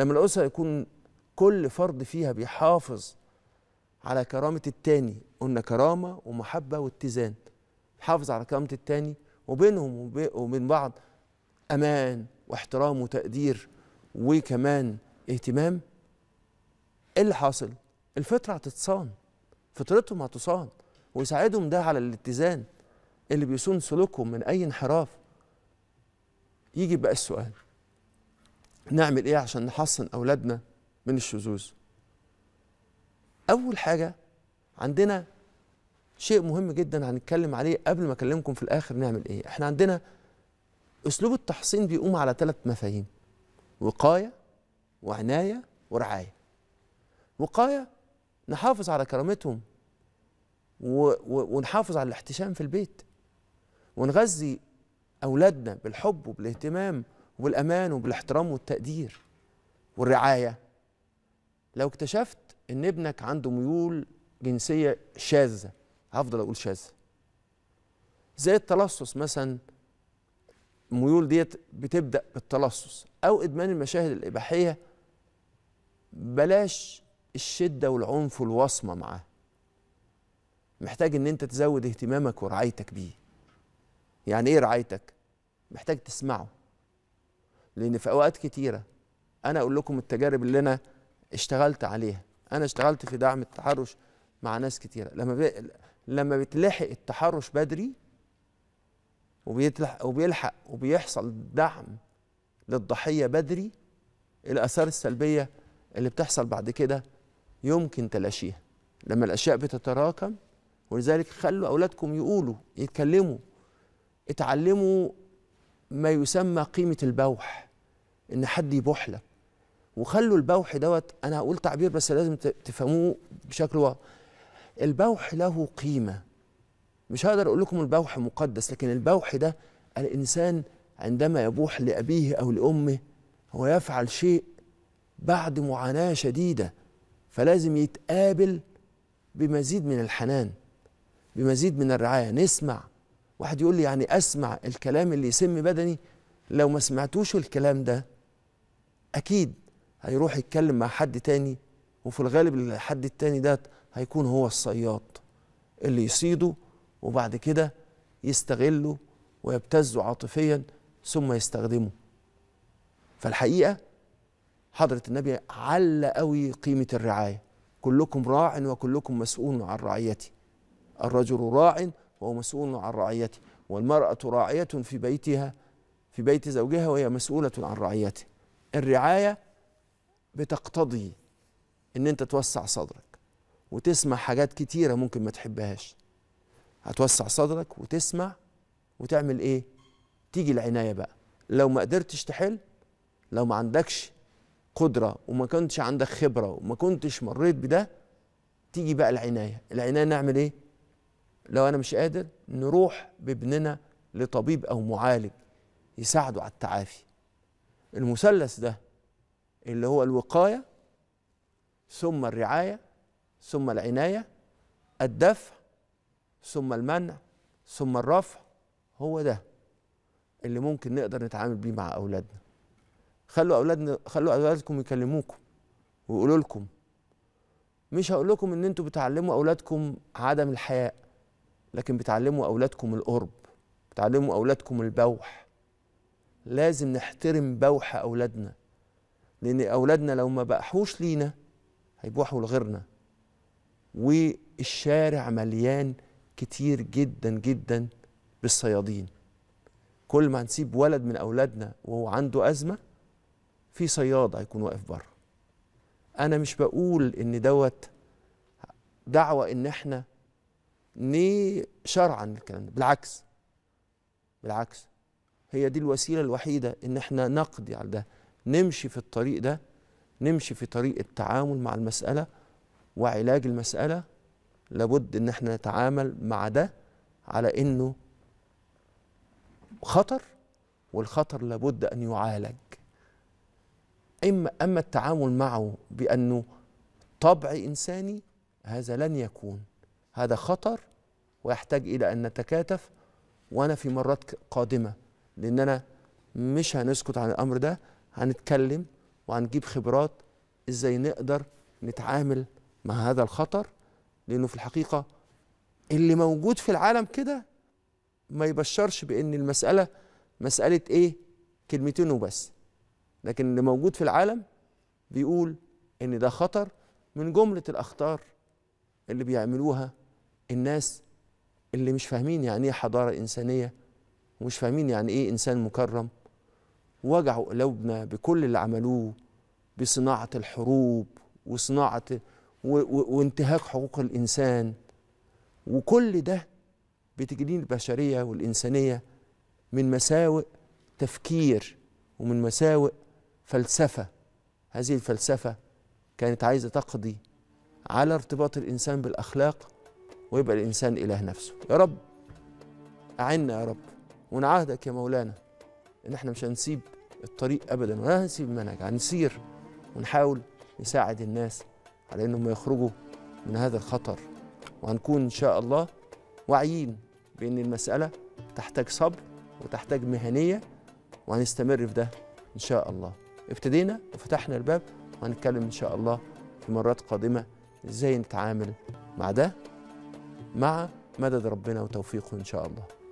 لما الأسرة يكون كل فرد فيها بيحافظ على كرامة التاني قلنا كرامة ومحبة واتزان حافظ على كرامة التاني وبينهم وبين بعض أمان واحترام وتقدير وكمان اهتمام ايه اللي حاصل؟ الفطرة هتتصان فطرتهم هتصان ويساعدهم ده على الاتزان اللي بيصون سلوكهم من أي انحراف يجي بقى السؤال نعمل ايه عشان نحصن اولادنا من الشذوذ اول حاجه عندنا شيء مهم جدا هنتكلم عليه قبل ما اكلمكم في الاخر نعمل ايه احنا عندنا اسلوب التحصين بيقوم على ثلاث مفاهيم وقايه وعنايه ورعايه وقايه نحافظ على كرامتهم و... و... ونحافظ على الاحتشام في البيت ونغذي اولادنا بالحب وبالاهتمام وبالامان وبالاحترام والتقدير والرعايه لو اكتشفت ان ابنك عنده ميول جنسيه شاذه هفضل اقول شاذه زي التلصص مثلا الميول ديت بتبدا بالتلصص او ادمان المشاهد الاباحيه بلاش الشده والعنف والوصمه معاه محتاج ان انت تزود اهتمامك ورعايتك بيه يعني ايه رعايتك محتاج تسمعه لان في اوقات كتيره انا اقول لكم التجارب اللي انا اشتغلت عليها انا اشتغلت في دعم التحرش مع ناس كتيره لما بي... لما بتلحق التحرش بدري وبيتلح... وبيلحق وبيحصل دعم للضحيه بدري الاثار السلبيه اللي بتحصل بعد كده يمكن تلاشيها لما الاشياء بتتراكم ولذلك خلوا اولادكم يقولوا يتكلموا اتعلموا ما يسمى قيمه البوح ان حد يبوح لك وخلوا البوح دوت انا هقول تعبير بس لازم تفهموه بشكل واضح البوح له قيمه مش هقدر اقول لكم البوح مقدس لكن البوح ده الانسان عندما يبوح لابيه او لامه هو يفعل شيء بعد معاناه شديده فلازم يتقابل بمزيد من الحنان بمزيد من الرعايه نسمع واحد يقول لي يعني اسمع الكلام اللي يسم بدني لو ما سمعتوش الكلام ده اكيد هيروح يتكلم مع حد تاني وفي الغالب الحد التاني ده هيكون هو الصياد اللي يصيده وبعد كده يستغله ويبتزه عاطفيا ثم يستخدمه فالحقيقه حضره النبي عل قوي قيمه الرعايه كلكم راع وكلكم مسؤول عن رعيته الرجل راع وهو مسؤول عن رعيته والمراه راعيه في بيتها في بيت زوجها وهي مسؤوله عن رعيته الرعاية بتقتضي ان انت توسع صدرك وتسمع حاجات كتيرة ممكن ما تحبهاش هتوسع صدرك وتسمع وتعمل ايه تيجي العناية بقى لو ما قدرتش تحل لو ما عندكش قدرة وما كنتش عندك خبرة وما كنتش مريت بده تيجي بقى العناية العناية نعمل ايه لو انا مش قادر نروح بابننا لطبيب او معالج يساعده على التعافي المثلث ده اللي هو الوقايه ثم الرعايه ثم العنايه الدفع ثم المنع ثم الرفع هو ده اللي ممكن نقدر نتعامل بيه مع اولادنا خلوا اولادنا خلوا اولادكم يكلموكم ويقولوا لكم مش هقول لكم ان انتوا بتعلموا اولادكم عدم الحياء لكن بتعلموا اولادكم القرب بتعلموا اولادكم البوح لازم نحترم بوح أولادنا لأن أولادنا لو ما بقحوش لينا هيبوحوا لغيرنا والشارع مليان كتير جدا جدا بالصيادين كل ما هنسيب ولد من أولادنا وهو عنده أزمة في صياد هيكون واقف بره أنا مش بقول إن دوت دعوة إن إحنا شرعا الكلام ده بالعكس بالعكس هي دي الوسيله الوحيده ان احنا نقضي على ده نمشي في الطريق ده نمشي في طريق التعامل مع المساله وعلاج المساله لابد ان احنا نتعامل مع ده على انه خطر والخطر لابد ان يعالج اما اما التعامل معه بانه طبع انساني هذا لن يكون هذا خطر ويحتاج الى ان نتكاتف وانا في مرات قادمه لان انا مش هنسكت عن الامر ده هنتكلم وهنجيب خبرات ازاي نقدر نتعامل مع هذا الخطر لانه في الحقيقه اللي موجود في العالم كده ما يبشرش بان المساله مساله ايه كلمتين وبس لكن اللي موجود في العالم بيقول ان ده خطر من جمله الاخطار اللي بيعملوها الناس اللي مش فاهمين يعني ايه حضاره انسانيه ومش فاهمين يعني ايه انسان مكرم وجعوا قلوبنا بكل اللي عملوه بصناعه الحروب وصناعه وانتهاك حقوق الانسان وكل ده بتجنين البشريه والانسانيه من مساوئ تفكير ومن مساوئ فلسفه هذه الفلسفه كانت عايزه تقضي على ارتباط الانسان بالاخلاق ويبقى الانسان اله نفسه يا رب اعنا يا رب ونعهدك يا مولانا ان احنا مش هنسيب الطريق ابدا ولا هنسيب المنهج هنسير ونحاول نساعد الناس على انهم يخرجوا من هذا الخطر وهنكون ان شاء الله واعيين بان المساله تحتاج صبر وتحتاج مهنيه وهنستمر في ده ان شاء الله ابتدينا وفتحنا الباب وهنتكلم ان شاء الله في مرات قادمه ازاي نتعامل مع ده مع مدد ربنا وتوفيقه ان شاء الله